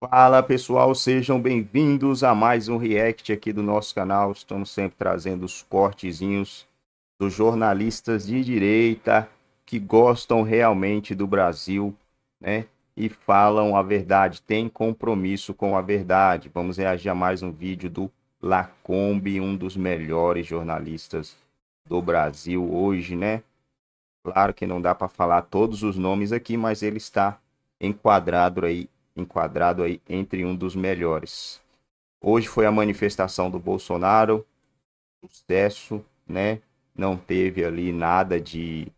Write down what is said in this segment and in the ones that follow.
Fala pessoal, sejam bem-vindos a mais um react aqui do nosso canal. Estamos sempre trazendo os cortezinhos dos jornalistas de direita que gostam realmente do Brasil, né? E falam a verdade, têm compromisso com a verdade. Vamos reagir a mais um vídeo do Lacombe, um dos melhores jornalistas do Brasil hoje, né? Claro que não dá para falar todos os nomes aqui, mas ele está enquadrado aí enquadrado aí entre um dos melhores. Hoje foi a manifestação do Bolsonaro, sucesso, né? Não teve ali nada de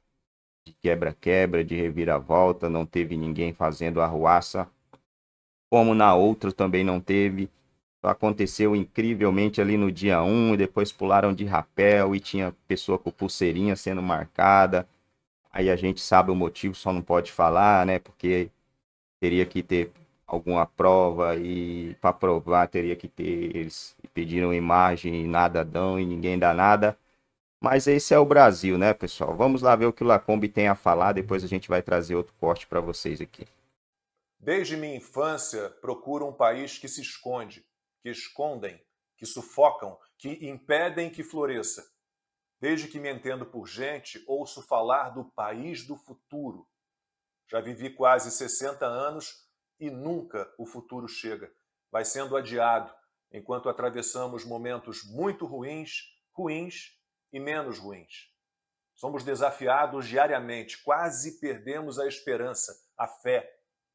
quebra-quebra, de, reviravolta, não teve ninguém fazendo arruaça, como na outra também não teve. Aconteceu incrivelmente ali no dia 1, depois pularam de rapel e tinha pessoa com pulseirinha sendo marcada. Aí a gente sabe o motivo, só não pode falar, né? Porque teria que ter alguma prova e para provar teria que ter eles pediram imagem e nada dão e ninguém dá nada. Mas esse é o Brasil, né, pessoal? Vamos lá ver o que o Lacombe tem a falar, depois a gente vai trazer outro corte para vocês aqui. Desde minha infância, procuro um país que se esconde, que escondem, que sufocam, que impedem que floresça. Desde que me entendo por gente, ouço falar do país do futuro. Já vivi quase 60 anos e nunca o futuro chega. Vai sendo adiado enquanto atravessamos momentos muito ruins, ruins e menos ruins. Somos desafiados diariamente, quase perdemos a esperança, a fé,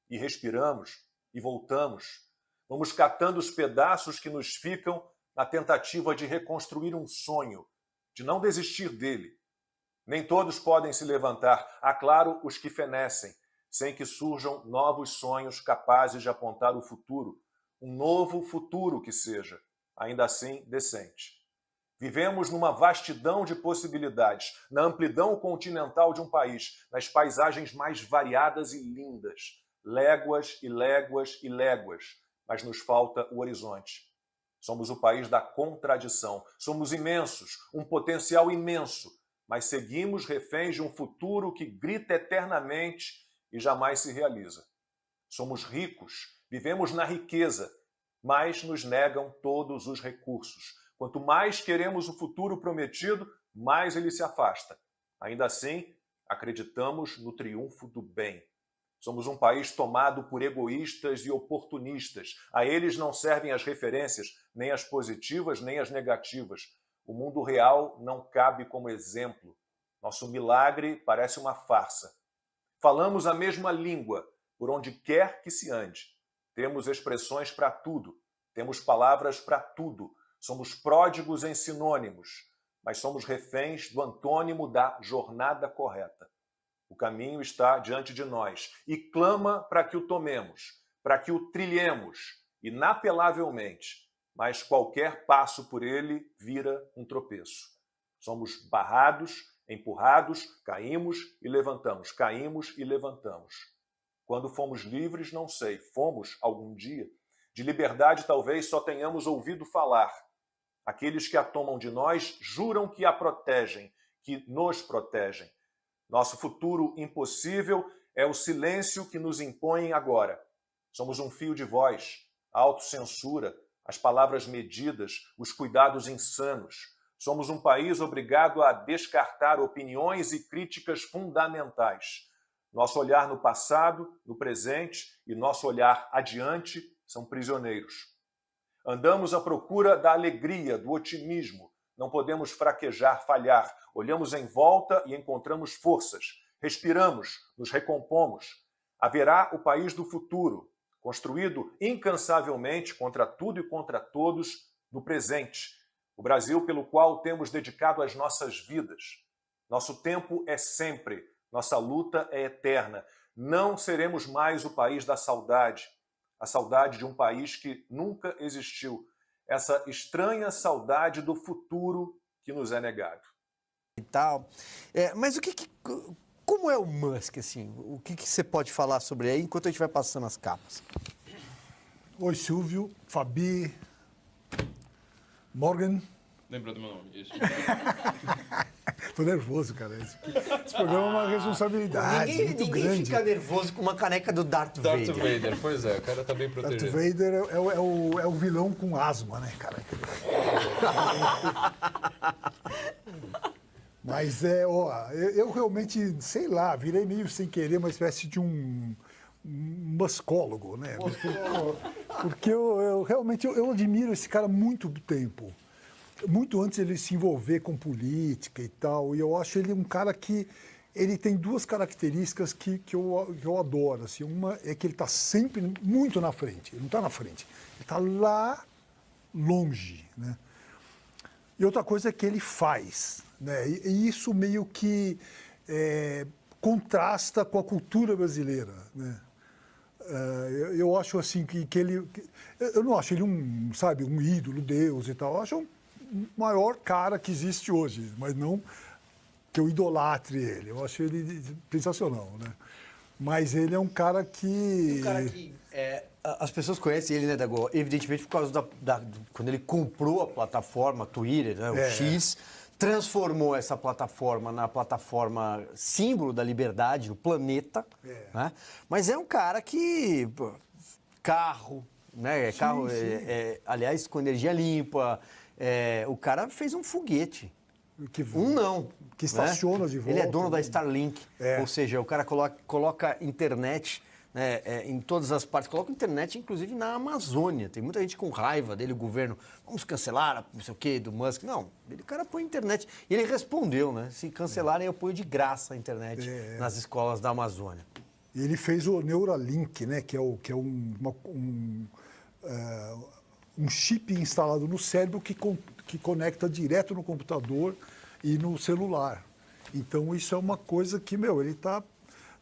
e respiramos e voltamos. Vamos catando os pedaços que nos ficam na tentativa de reconstruir um sonho, de não desistir dele. Nem todos podem se levantar, há claro os que fenecem, sem que surjam novos sonhos capazes de apontar o futuro, um novo futuro que seja, ainda assim decente. Vivemos numa vastidão de possibilidades, na amplidão continental de um país, nas paisagens mais variadas e lindas, léguas e léguas e léguas, mas nos falta o horizonte. Somos o país da contradição, somos imensos, um potencial imenso, mas seguimos reféns de um futuro que grita eternamente e jamais se realiza. Somos ricos, vivemos na riqueza, mas nos negam todos os recursos. Quanto mais queremos o futuro prometido, mais ele se afasta. Ainda assim, acreditamos no triunfo do bem. Somos um país tomado por egoístas e oportunistas. A eles não servem as referências, nem as positivas, nem as negativas. O mundo real não cabe como exemplo. Nosso milagre parece uma farsa. Falamos a mesma língua, por onde quer que se ande. Temos expressões para tudo, temos palavras para tudo, somos pródigos em sinônimos, mas somos reféns do antônimo da jornada correta. O caminho está diante de nós e clama para que o tomemos, para que o trilhemos, inapelavelmente, mas qualquer passo por ele vira um tropeço. Somos barrados Empurrados, caímos e levantamos, caímos e levantamos. Quando fomos livres, não sei, fomos algum dia. De liberdade, talvez só tenhamos ouvido falar. Aqueles que a tomam de nós juram que a protegem, que nos protegem. Nosso futuro impossível é o silêncio que nos impõem agora. Somos um fio de voz, a autocensura, as palavras medidas, os cuidados insanos. Somos um país obrigado a descartar opiniões e críticas fundamentais. Nosso olhar no passado, no presente e nosso olhar adiante são prisioneiros. Andamos à procura da alegria, do otimismo. Não podemos fraquejar, falhar. Olhamos em volta e encontramos forças. Respiramos, nos recompomos. Haverá o país do futuro, construído incansavelmente contra tudo e contra todos no presente, o Brasil pelo qual temos dedicado as nossas vidas. Nosso tempo é sempre, nossa luta é eterna. Não seremos mais o país da saudade, a saudade de um país que nunca existiu, essa estranha saudade do futuro que nos é negado. E tal. É, mas o que, que, como é o Musk assim? O que, que você pode falar sobre aí enquanto a gente vai passando as capas? Oi Silvio, Fabi, Morgan. Lembrou do meu nome, isso. Tô nervoso, cara. Esse, esse programa é uma ah, responsabilidade ninguém, muito ninguém grande. fica nervoso com uma caneca do Darth, Darth Vader. Darth Vader, pois é, o cara tá bem protegido. Darth Vader é, é, é, o, é o vilão com asma, né, cara? Mas é, ó, eu, eu, realmente, sei lá, virei meio sem querer uma espécie de um, um muscólogo, né? Porque eu, realmente eu, eu admiro esse cara muito do tempo. Muito antes ele se envolver com política e tal. E eu acho ele um cara que ele tem duas características que, que, eu, que eu adoro. Assim. Uma é que ele está sempre muito na frente. Ele não está na frente. Ele está lá longe. Né? E outra coisa é que ele faz. Né? E, e isso meio que é, contrasta com a cultura brasileira. Né? É, eu, eu acho assim que, que ele. Que, eu não acho ele um, sabe, um ídolo, Deus e tal. Eu acho um maior cara que existe hoje, mas não que eu idolatre ele. Eu acho ele sensacional, né? Mas ele é um cara que. Um cara que é, as pessoas conhecem ele, né, Dago? Evidentemente por causa da, da quando ele comprou a plataforma Twitter, né, o é. X transformou essa plataforma na plataforma símbolo da liberdade, do planeta. É. Né? Mas é um cara que. carro, né? É sim, carro, sim. É, é, aliás, com energia limpa. É, o cara fez um foguete. Que um não. Que né? estaciona né? de volta. Ele é dono da né? Starlink. É. Ou seja, o cara coloca, coloca internet né, é, em todas as partes. Coloca internet, inclusive na Amazônia. Tem muita gente com raiva dele, o governo, vamos cancelar, não sei o quê, do Musk. Não, ele, o cara põe internet. E ele respondeu, né? Se cancelarem, eu ponho de graça a internet é. nas escolas da Amazônia. Ele fez o Neuralink, né? Que é, o, que é um, uma, um, uh, um chip instalado no cérebro que, con que conecta direto no computador e no celular. Então, isso é uma coisa que, meu, ele está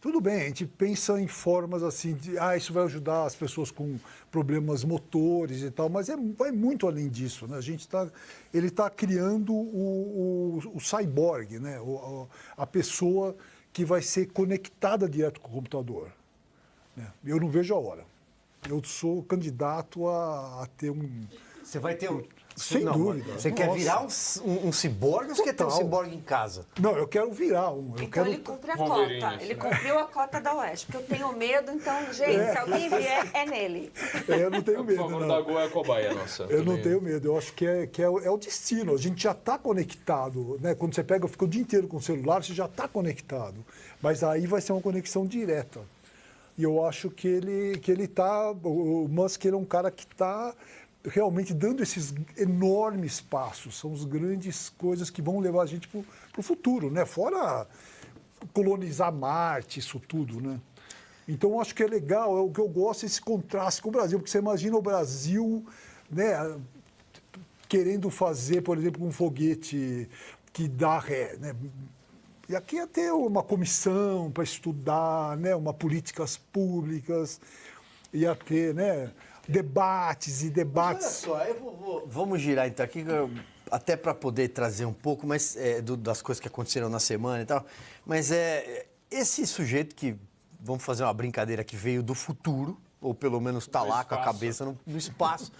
tudo bem, a gente pensa em formas assim de, ah, isso vai ajudar as pessoas com problemas motores e tal, mas é, vai muito além disso, né? A gente está, ele está criando o, o, o cyborg, né? O, a pessoa que vai ser conectada direto com o computador. Né? Eu não vejo a hora. Eu sou candidato a, a ter um... Você vai ter um sem não, dúvida. Você Nossa. quer virar um, um, um ciborgue ou você quer ter um ciborgue em casa? Não, eu quero virar um. Eu então quero... ele cumpre a Wolverine, cota. Ele né? cumpriu a cota da Oeste. Porque eu tenho medo, então, gente, é. se alguém vier, é nele. É, eu não tenho medo. não. da Goa é a cobaia nossa. Eu não tenho medo. Eu acho que, é, que é, é o destino. A gente já está conectado. Né? Quando você pega, fica o dia inteiro com o celular, você já está conectado. Mas aí vai ser uma conexão direta. E eu acho que ele que ele tá, o Musk ele é um cara que está realmente dando esses enormes passos, são as grandes coisas que vão levar a gente para o futuro, né? Fora colonizar Marte, isso tudo, né? Então, acho que é legal, é o que eu gosto, esse contraste com o Brasil, porque você imagina o Brasil, né, querendo fazer, por exemplo, um foguete que dá ré, né? E aqui ia é ter uma comissão para estudar, né, uma políticas públicas, ia ter, né, debates e debates. olha só, eu vou, vou, vamos girar então aqui, até para poder trazer um pouco mas, é, do, das coisas que aconteceram na semana e tal. Mas é, é esse sujeito que, vamos fazer uma brincadeira, que veio do futuro, ou pelo menos está lá com a cabeça no, no espaço,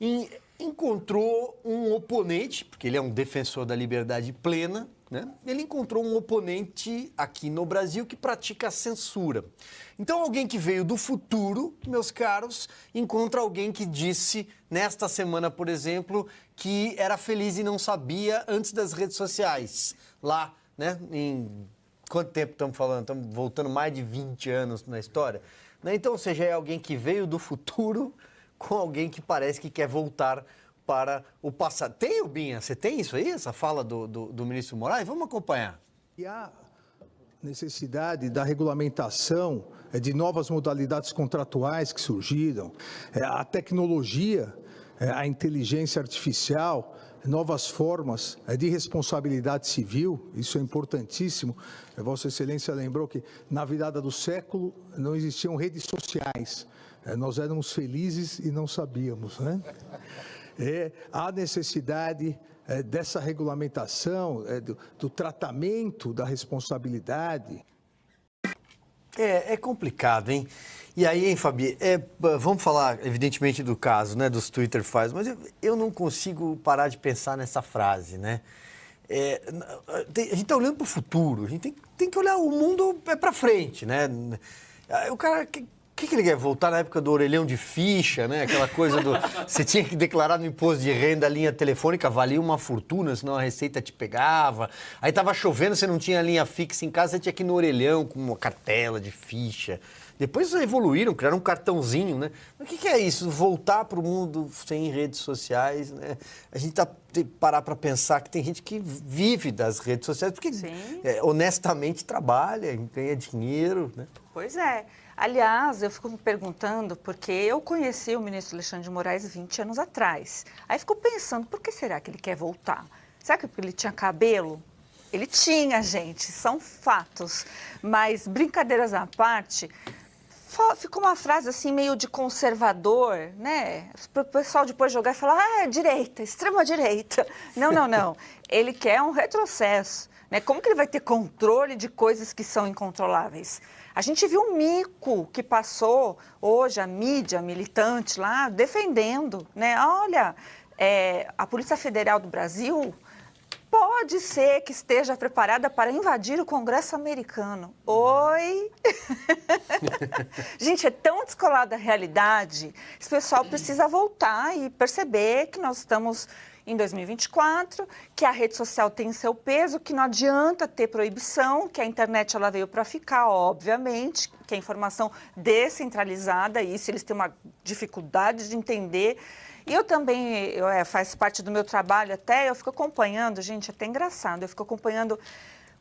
e encontrou um oponente, porque ele é um defensor da liberdade plena, né? ele encontrou um oponente aqui no Brasil que pratica a censura. Então, alguém que veio do futuro, meus caros, encontra alguém que disse, nesta semana, por exemplo, que era feliz e não sabia antes das redes sociais. Lá, né, em quanto tempo estamos falando? Estamos voltando mais de 20 anos na história. Né? Então, ou seja, é alguém que veio do futuro com alguém que parece que quer voltar para o passado. Tem, Binha? Você tem isso aí, essa fala do, do, do ministro Moraes? Vamos acompanhar. E a necessidade da regulamentação é, de novas modalidades contratuais que surgiram, é, a tecnologia, é, a inteligência artificial, novas formas de responsabilidade civil, isso é importantíssimo. Vossa Excelência lembrou que na virada do século não existiam redes sociais. Nós éramos felizes e não sabíamos, né? é a necessidade é, dessa regulamentação, é, do, do, tratamento da responsabilidade. É, é complicado, hein? E aí, hein, Fabi, é, vamos falar, evidentemente, do caso, né, dos Twitter files, mas eu, eu não consigo parar de pensar nessa frase, né? É, tem, a gente está olhando para o futuro, a gente tem, tem, que olhar, o mundo é para frente, né? O cara que, que ele quer? Voltar na época do orelhão de ficha, né? Aquela coisa do. Você tinha que declarar no imposto de renda a linha telefônica, valia uma fortuna, senão a receita te pegava. Aí tava chovendo, você não tinha linha fixa em casa, você tinha que ir no orelhão com uma cartela de ficha. Depois evoluíram, criaram um cartãozinho, né? Mas o que, que é isso? Voltar para o mundo sem redes sociais, né? A gente tá tem que parar para pensar que tem gente que vive das redes sociais porque é, honestamente trabalha, ganha dinheiro, né? Pois é. Aliás, eu fico me perguntando, porque eu conheci o ministro Alexandre de Moraes 20 anos atrás. Aí fico pensando, por que será que ele quer voltar? Será que porque ele tinha cabelo? Ele tinha, gente, são fatos. Mas, brincadeiras à parte, ficou uma frase assim meio de conservador, né? Para o pessoal depois jogar e falar, ah, é direita, extrema direita. Não, não, não. Ele quer um retrocesso. Né? Como que ele vai ter controle de coisas que são incontroláveis? A gente viu um mico que passou hoje a mídia militante lá defendendo, né? Olha, é, a Polícia Federal do Brasil pode ser que esteja preparada para invadir o Congresso americano. Oi! Gente, é tão descolada a realidade. Esse pessoal precisa voltar e perceber que nós estamos em 2024, que a rede social tem seu peso, que não adianta ter proibição, que a internet ela veio para ficar, obviamente, que a informação descentralizada, e isso eles têm uma dificuldade de entender. E eu também, eu, é, faz parte do meu trabalho até, eu fico acompanhando, gente, é até engraçado, eu fico acompanhando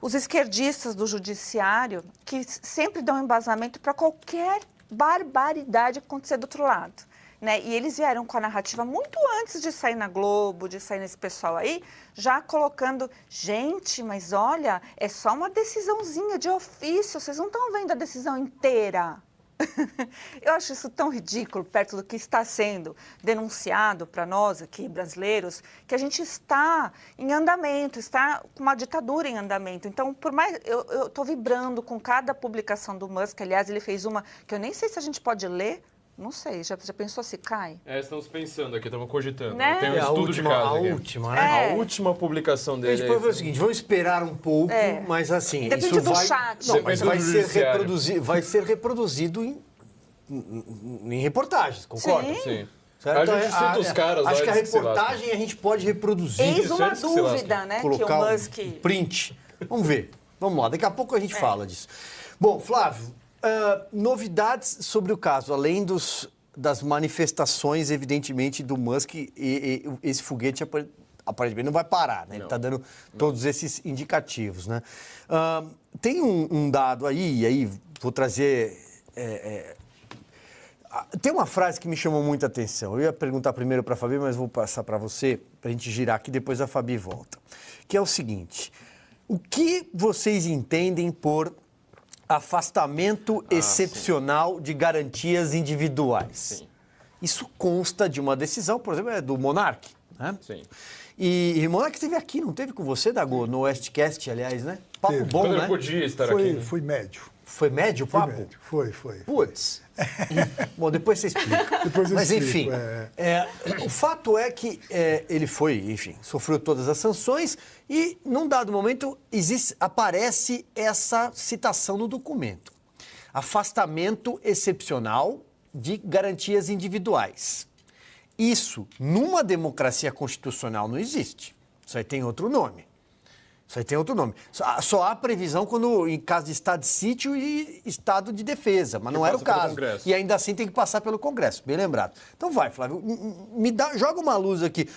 os esquerdistas do judiciário que sempre dão embasamento para qualquer barbaridade acontecer do outro lado né? E eles vieram com a narrativa muito antes de sair na Globo, de sair nesse pessoal aí, já colocando, gente, mas olha, é só uma decisãozinha de ofício, vocês não estão vendo a decisão inteira. Eu acho isso tão ridículo perto do que está sendo denunciado para nós aqui, brasileiros, que a gente está em andamento, está com uma ditadura em andamento. Então, por mais. Eu estou vibrando com cada publicação do Musk. Aliás, ele fez uma que eu nem sei se a gente pode ler, não sei, já, já pensou se cai? É, estamos pensando aqui, estamos cogitando. Né? Tem um é, estudo última, de caso. A última, né? É. A última publicação dele. A gente fazer o seguinte: vamos esperar um pouco, é. mas assim. Depende isso do vai, chat. Não, mas vai ser, reproduzi, vai ser reproduzido em, em reportagens, concorda? Sim. Sim. Certo? A gente então, é, a, os caras. Acho que a reportagem a gente pode reproduzir. Eis uma dúvida, né? Colocar que o Musk. Um print. Vamos ver. Vamos lá, daqui a pouco a gente é. fala disso. Bom, Flávio, ah, novidades sobre o caso, além dos, das manifestações, evidentemente, do Musk, e, e, esse foguete aparentemente não vai parar, né? Ele está dando todos esses indicativos, né? Uh, tem um, um, dado aí, e aí vou trazer... É, é... tem uma frase que me chamou muita atenção. Eu ia perguntar primeiro para a Fabi, mas vou passar para você, para a gente girar aqui, depois a Fabi volta. Que é o seguinte, o que vocês entendem por afastamento ah, excepcional sim. de garantias individuais. Sim. Isso consta de uma decisão, por exemplo, é do Monark. Né? Sim. E, e Monark esteve aqui, não teve com você, Dago, no Westcast, aliás, né? Papo teve. bom, Quando né? Eu podia estar foi, aqui. Né? Foi médio. Foi médio o papo? Foi, médio. foi. foi. Putz. Bom, depois você explica. Depois Mas explico, enfim, é. É, o fato é que é, ele foi, enfim, sofreu todas as sanções e num dado momento existe, aparece essa citação no documento. Afastamento excepcional de garantias individuais. Isso, numa democracia constitucional, não existe. Isso aí tem outro nome. Isso aí tem outro nome. Só, ah, só, há previsão quando em caso de estado de sítio e estado de defesa, mas que não era o caso. E ainda assim tem que passar pelo Congresso, bem lembrado. Então vai, Flávio, me dá, joga uma luz aqui.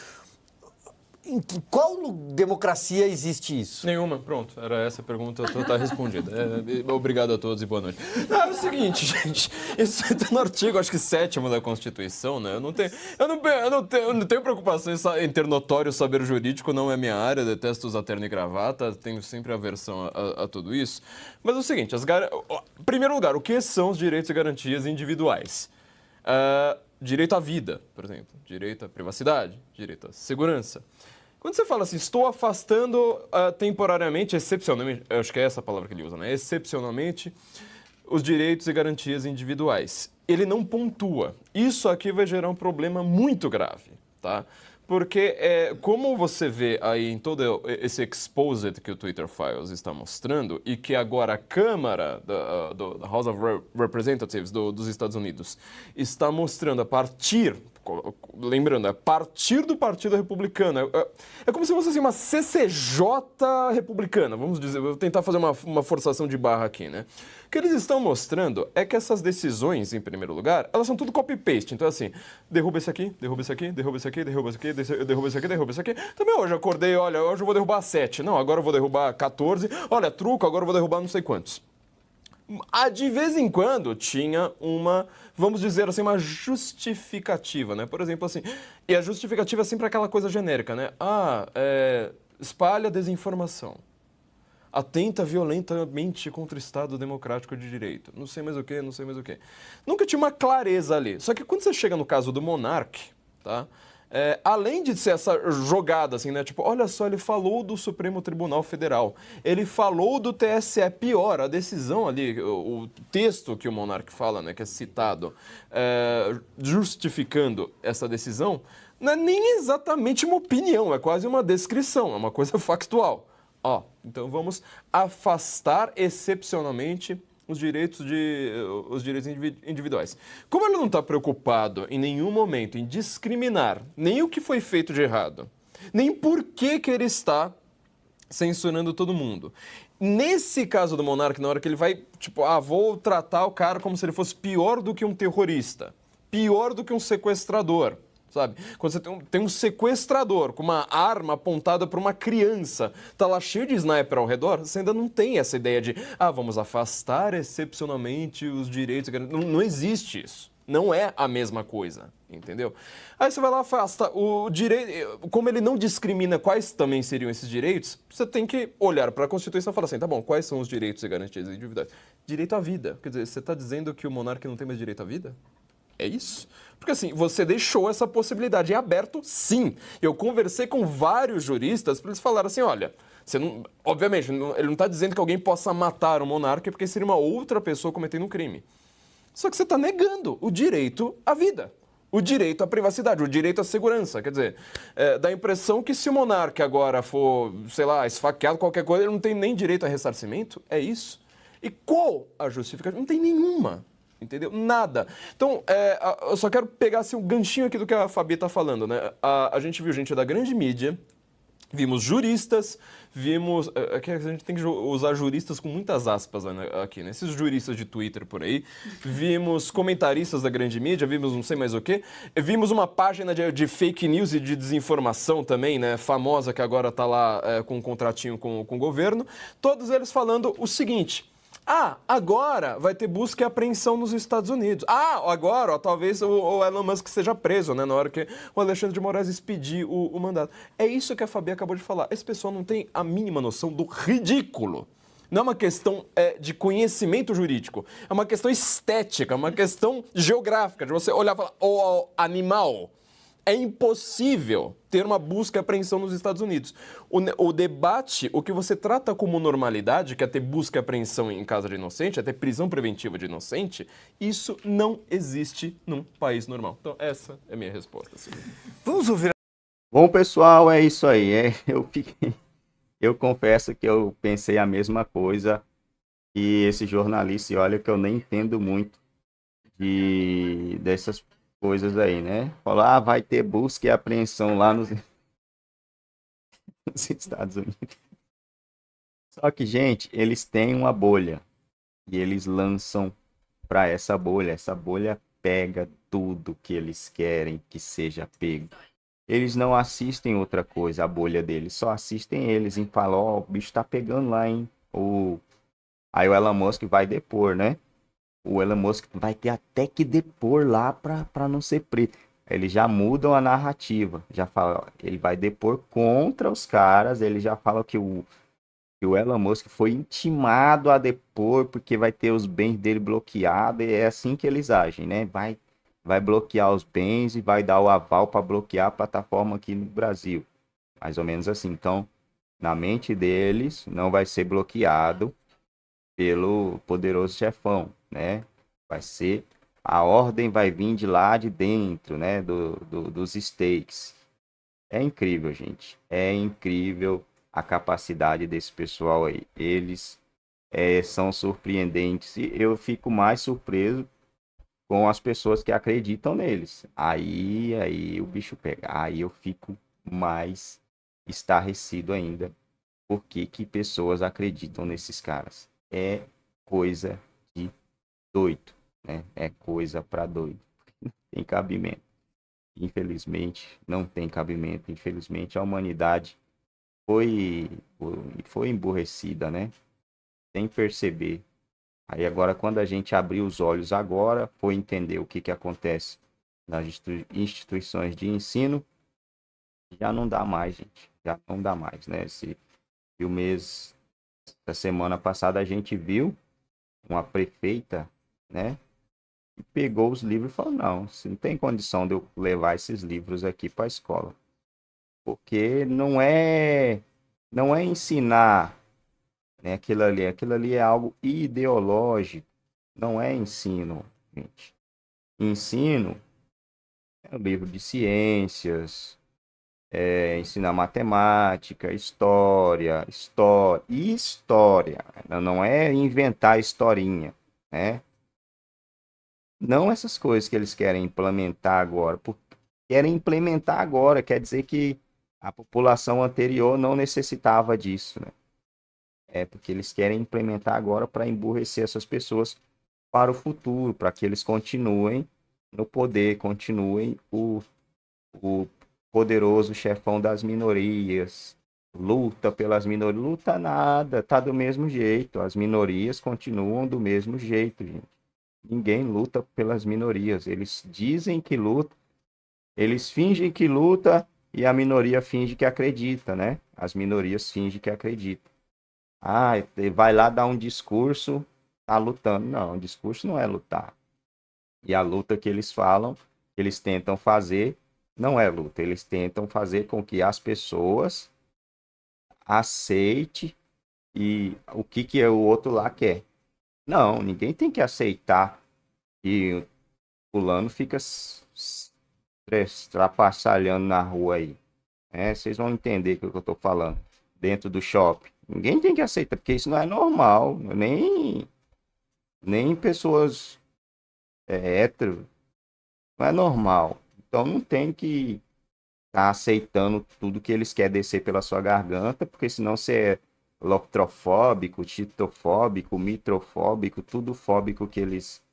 Em que, qual democracia existe isso? Nenhuma, pronto. Era essa a pergunta, está respondida. É, é, obrigado a todos e boa noite. Não, é o seguinte, gente, isso está no artigo, acho que sétimo da Constituição, né? Eu não tenho, eu não, eu não tenho, eu não tenho preocupação em ter notório saber jurídico, não é minha área, detesto usar terno e gravata, tenho sempre aversão a, a, a tudo isso. Mas é o seguinte, as gar... em primeiro lugar, o que são os direitos e garantias individuais? Uh, direito à vida, por exemplo, direito à privacidade, direito à segurança. Quando você fala assim, estou afastando uh, temporariamente, excepcionalmente, acho que é essa a palavra que ele usa, né? Excepcionalmente, os direitos e garantias individuais. Ele não pontua. Isso aqui vai gerar um problema muito grave, tá? Porque, é, como você vê aí em todo esse exposed que o Twitter Files está mostrando, e que agora a Câmara da, ah, da House of Representatives do, dos Estados Unidos está mostrando a partir lembrando, é partir do Partido Republicano. É, é, é, como se fosse assim, uma CCJ republicana, vamos dizer. Vou tentar fazer uma, uma forçação de barra aqui, né? O que eles estão mostrando é que essas decisões, em primeiro lugar, elas são tudo copy-paste. Então, é assim, derruba esse aqui, derruba esse aqui, derruba esse aqui, derruba esse aqui, derruba esse aqui, derruba esse aqui. Também hoje acordei, olha, hoje eu vou derrubar 7. Não, agora eu vou derrubar 14. Olha, truco, agora eu vou derrubar não sei quantos. Ah, de vez em quando tinha uma, vamos dizer assim, uma justificativa, né? Por exemplo, assim, e a justificativa é sempre aquela coisa genérica, né? Ah, é, espalha desinformação, atenta violentamente contra o Estado Democrático de Direito, não sei mais o que, não sei mais o que. Nunca tinha uma clareza ali. Só que quando você chega no caso do Monarque, tá? É, além de ser essa jogada, assim, né? Tipo, olha só, ele falou do Supremo Tribunal Federal, ele falou do TSE, é pior, a decisão ali, o, o texto que o Monarque fala, né, que é citado, é, justificando essa decisão, não é nem exatamente uma opinião, é quase uma descrição, é uma coisa factual. Ó, então vamos afastar excepcionalmente os direitos, de, eh, os direitos individuais. Como ele não está preocupado em nenhum momento em discriminar nem o que foi feito de errado, nem por que, que ele está censurando todo mundo. Nesse caso do monarca, na hora que ele vai, tipo, ah, vou tratar o cara como se ele fosse pior do que um terrorista, pior do que um sequestrador sabe? Quando você tem um, tem um sequestrador com uma arma apontada para uma criança, tá lá cheio de sniper ao redor, você ainda não tem essa ideia de, ah, vamos afastar excepcionalmente os direitos. Não, não existe isso. Não é a mesma coisa, entendeu? Aí você vai lá, afasta o direito. Como ele não discrimina quais também seriam esses direitos, você tem que olhar para a Constituição e falar assim: tá bom, quais são os direitos e garantias individuais? Direito à vida. Quer dizer, você está dizendo que o monarca não tem mais direito à vida? É isso? Porque assim, você deixou essa possibilidade em aberto, sim. Eu conversei com vários juristas para eles falarem assim, olha, você não, obviamente, ele não está dizendo que alguém possa matar um monarca porque seria uma outra pessoa cometendo um crime. Só que você está negando o direito à vida o direito à privacidade, o direito à segurança. Quer dizer, é, dá a impressão que se o monarca agora for, sei lá, esfaqueado, qualquer coisa, ele não tem nem direito a ressarcimento? É isso? E qual a justificativa? Não tem nenhuma entendeu? Nada. Então, é, eu só quero pegar assim, um ganchinho aqui do que a Fabi está falando, né? A, a gente viu gente da grande mídia, Vimos juristas, vimos. É, é que a gente tem que usar juristas com muitas aspas né, aqui, né? Esses juristas de Twitter por aí. Vimos comentaristas da grande mídia, vimos não sei mais o quê. Vimos uma página de, de fake news e de desinformação também, né? Famosa que agora está lá é, com um contratinho com, com o governo. Todos eles falando o seguinte. Ah, agora vai ter busca e apreensão nos Estados Unidos. Ah, agora, ó, talvez o, o, Elon Musk seja preso, né? Na hora que o Alexandre de Moraes expedir o, o mandato. É isso que a Fabi acabou de falar. Esse pessoal não tem a mínima noção do ridículo não é uma questão é, de conhecimento jurídico, é uma questão estética, é uma questão geográfica, de você olhar e falar, ó, oh, animal, é impossível ter uma busca e apreensão nos Estados Unidos. O, o, debate, o que você trata como normalidade, que é ter busca e apreensão em casa de inocente, até prisão preventiva de inocente, isso não existe num país normal. Então, essa é a minha resposta. Senhor. Assim. Vamos ouvir. Bom, pessoal, é isso aí. É, eu, eu confesso que eu pensei a mesma coisa e esse jornalista, olha que eu nem entendo muito de dessas coisas aí, né? Falar, ah, vai ter busca e apreensão lá nos... nos Estados Unidos. Só que, gente, eles têm uma bolha e eles lançam para essa bolha. Essa bolha pega tudo que eles querem que seja pego. Eles não assistem outra coisa, a bolha deles, só assistem eles e falam, ó, oh, o bicho tá pegando lá, hein? Ou... Aí o Elon Musk vai depor, né? o Elon Musk vai ter até que depor lá para não ser preso. Eles já mudam a narrativa, já fala, ele vai depor contra os caras, ele já fala que o, que o Elon Musk foi intimado a depor porque vai ter os bens dele bloqueados, e é assim que eles agem, né? Vai, vai bloquear os bens e vai dar o aval para bloquear a plataforma aqui no Brasil. Mais ou menos assim. Então, na mente deles, não vai ser bloqueado pelo poderoso chefão, né? Vai ser a ordem vai vir de lá de dentro, né? Do, do, dos stakes. É incrível, gente. É incrível a capacidade desse pessoal aí. Eles é, são surpreendentes e eu fico mais surpreso com as pessoas que acreditam neles. Aí, aí o bicho pega. Aí eu fico mais estarrecido ainda. Por que, que pessoas acreditam nesses caras? é coisa de doido, né? É coisa para doido. Não tem cabimento. Infelizmente, não tem cabimento. Infelizmente, a humanidade foi foi emburrecida, né? Sem perceber. Aí agora, quando a gente abriu os olhos agora, foi entender o que, que acontece nas instituições de ensino, já não dá mais, gente. Já não dá mais, né? Esse, o mês essa semana passada a gente viu uma prefeita, né? E pegou os livros e falou: não, não tem condição de eu levar esses livros aqui para a escola. Porque não é, não é ensinar né, aquilo ali. Aquilo ali é algo ideológico, não é ensino, gente. Ensino é um livro de ciências, é, ensinar matemática, história, história, história. Não é inventar historinha, né? Não essas coisas que eles querem implementar agora. Querem implementar agora, quer dizer que a população anterior não necessitava disso, né? É porque eles querem implementar agora para emburrecer essas pessoas para o futuro, para que eles continuem no poder, continuem o, o poderoso chefão das minorias. Luta pelas minorias. Luta nada, tá do mesmo jeito. As minorias continuam do mesmo jeito, gente. Ninguém luta pelas minorias. Eles dizem que luta, eles fingem que luta e a minoria finge que acredita, né? As minorias fingem que acreditam. Ah, vai lá dar um discurso, tá lutando. Não, discurso não é lutar. E a luta que eles falam, que eles tentam fazer, não é luta. Eles tentam fazer com que as pessoas aceitem e o que, que o outro lá quer. Não, ninguém tem que aceitar que o fulano fica trapaçalhando na rua aí. É, vocês vão entender o que eu estou falando. Dentro do shopping. Ninguém tem que aceitar, porque isso não é normal. Nem, nem pessoas é, hétero. Não é normal. Então não tem que estar tá aceitando tudo que eles querem descer pela sua garganta, porque senão você é loptrofóbico, titofóbico, mitrofóbico, tudo fóbico que eles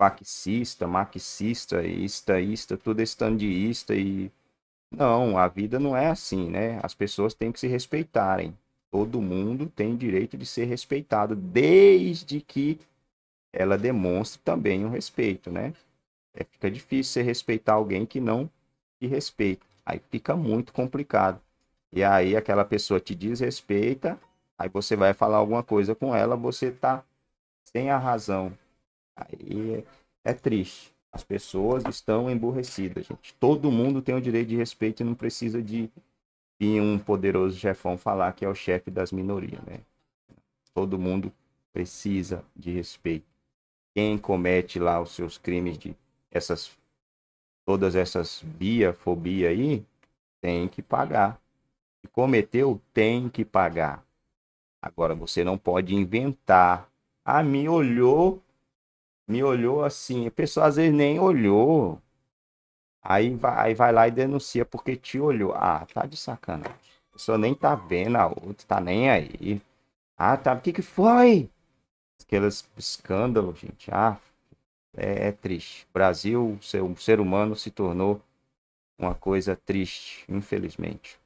Paxista, marxista, istaísta, tudo estandista e não, a vida não é assim, né? As pessoas têm que se respeitarem. Todo mundo tem direito de ser respeitado, desde que ela demonstre também o respeito, né? É, fica difícil você respeitar alguém que não te respeita. Aí fica muito complicado. E aí aquela pessoa te desrespeita, aí você vai falar alguma coisa com ela, você tá sem a razão. Aí é triste. As pessoas estão emburrecidas, gente. Todo mundo tem o direito de respeito e não precisa de, de um poderoso chefão falar que é o chefe das minorias, né? Todo mundo precisa de respeito. Quem comete lá os seus crimes de essas todas essas bia, fobia aí, tem que pagar. e cometeu, tem que pagar. Agora você não pode inventar. Ah, me olhou, me olhou assim. A pessoa às vezes nem olhou. Aí vai, aí vai lá e denuncia porque te olhou. Ah, tá de sacanagem. A pessoa nem tá vendo a outra, tá nem aí. Ah, tá. O que que foi? Aqueles escândalos, gente. Ah, é, é triste. O Brasil, ser, ser humano, se tornou uma coisa triste, infelizmente.